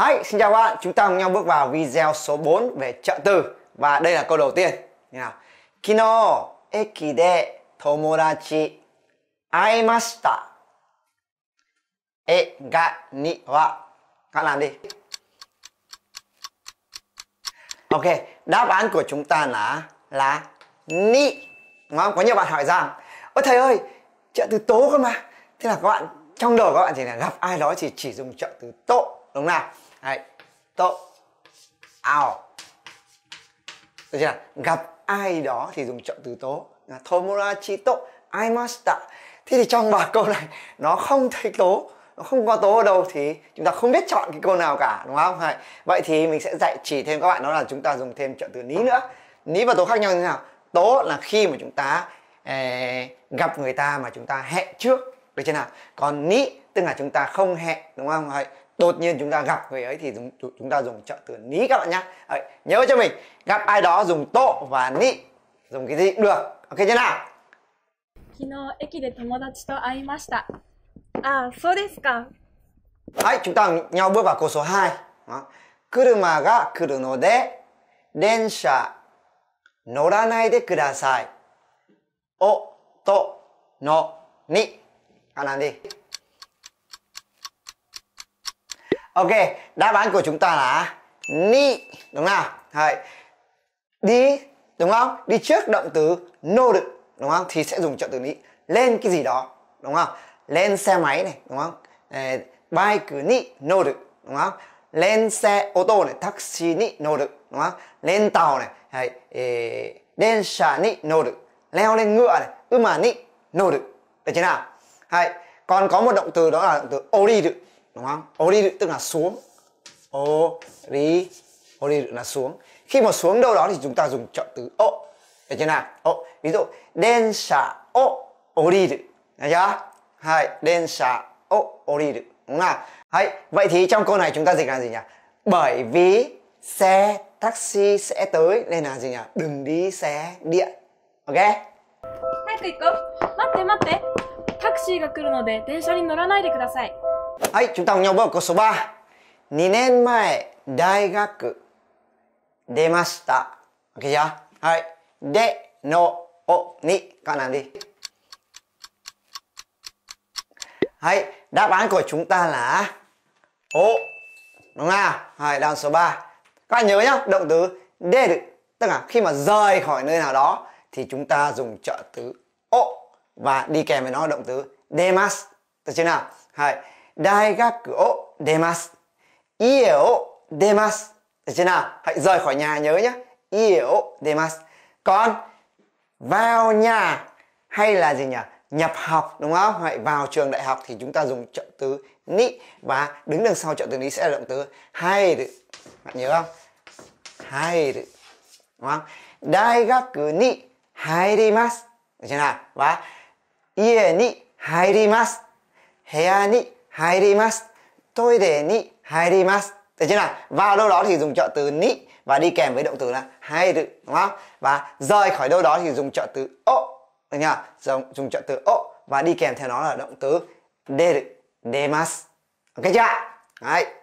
Hi, xin chào các bạn, chúng ta cùng nhau bước vào video số 4 về trợ từ Và đây là câu đầu tiên Như nào Kino eki de tomodachi aimashita E ga ni wa Các làm đi Ok, đáp án của chúng ta là là ni Đúng không? Có nhiều bạn hỏi rằng Ôi thầy ơi, trợ từ tố cơ mà Thế là các bạn, trong đầu các bạn thì là gặp ai đó thì chỉ dùng trợ từ tố Đúng không nào? Đấy. Tô. Ao. Được chưa? Gặp ai đó thì dùng chọn từ tố. Tomorachi to aimashita. Thế thì trong bài câu này nó không thấy tố nó không có tố ở đâu thì chúng ta không biết chọn cái câu nào cả đúng không Hay. vậy thì mình sẽ dạy chỉ thêm các bạn đó là chúng ta dùng thêm chọn từ ní nữa ní và tố khác nhau như thế nào tố là khi mà chúng ta eh, gặp người ta mà chúng ta hẹn trước được chưa nào còn ní tức là chúng ta không hẹn đúng không Hay đột nhiên chúng ta gặp người ấy thì chúng, chúng ta dùng trợ từ ní các bạn nhé à, nhớ cho mình gặp ai đó dùng tô và ní dùng cái gì cũng được ok chưa nào chúng ta nhau bước vào câu số 2. Đó. Kuruma ga kuru no de densha noranai de kudasai. O to no ni. Anh làm đi. Ok, đáp án của chúng ta là ni, đúng nào? Đấy. Đi, đúng không? Đi trước động từ nô được, đúng không? Thì sẽ dùng trợ từ ni. Lên cái gì đó, đúng không? Lên xe máy này, đúng không? Bay cứ ni nô được, đúng không? Lên xe ô tô này, taxi ni nô được, đúng không? Lên tàu này, hay lên xà ni nô được, leo lên ngựa này, ư mà ni nô đựng, được chưa nào? Hay còn có một động từ đó là động từ ori được đúng không ori tức là xuống ori ori là xuống khi mà xuống đâu đó thì chúng ta dùng trợ từ ô được chưa nào ô ví dụ đen xả ô ori được chưa hai đen xả ô ori được đúng không Đấy, vậy thì trong câu này chúng ta dịch là gì nhỉ bởi vì xe taxi sẽ tới nên là gì nhỉ đừng đi xe điện ok Hãy cứ đi Taxi 早く行こう待って待ってタクシーが来るので電車に乗らないでくださいはい、chúng ta cùng nhau bước câu số 3. 2年前、大学出ました。OK じゃはい。で、の、お、に、con làm đi. Hay, đáp án của chúng ta là ô. Đúng không? hai đáp số 3. Các bạn nhớ nhá, động từ de tức là khi mà rời khỏi nơi nào đó thì chúng ta dùng trợ từ ô và đi kèm với nó động từ demas. Được chưa nào? hai đại gác ô đề mas ie ô đề mas được chưa nào hãy rời khỏi nhà nhớ nhé ie ô đề mas còn vào nhà hay là gì nhỉ nhập học đúng không hãy vào trường đại học thì chúng ta dùng trợ từ ni và đứng đằng sau trợ từ ni sẽ là động từ hay được. bạn nhớ không hay được, đúng không đại gác ni hay đi mas được chưa nào và ie ni 入ります。部屋に入ります tôi để ni hai đi mas được nào vào đâu đó thì dùng trợ từ ni và đi kèm với động từ là hai rự đúng không và rời khỏi đâu đó thì dùng trợ từ ô được chưa dùng, dùng trợ từ ô và đi kèm theo nó là động từ đê rự demas ok chưa đấy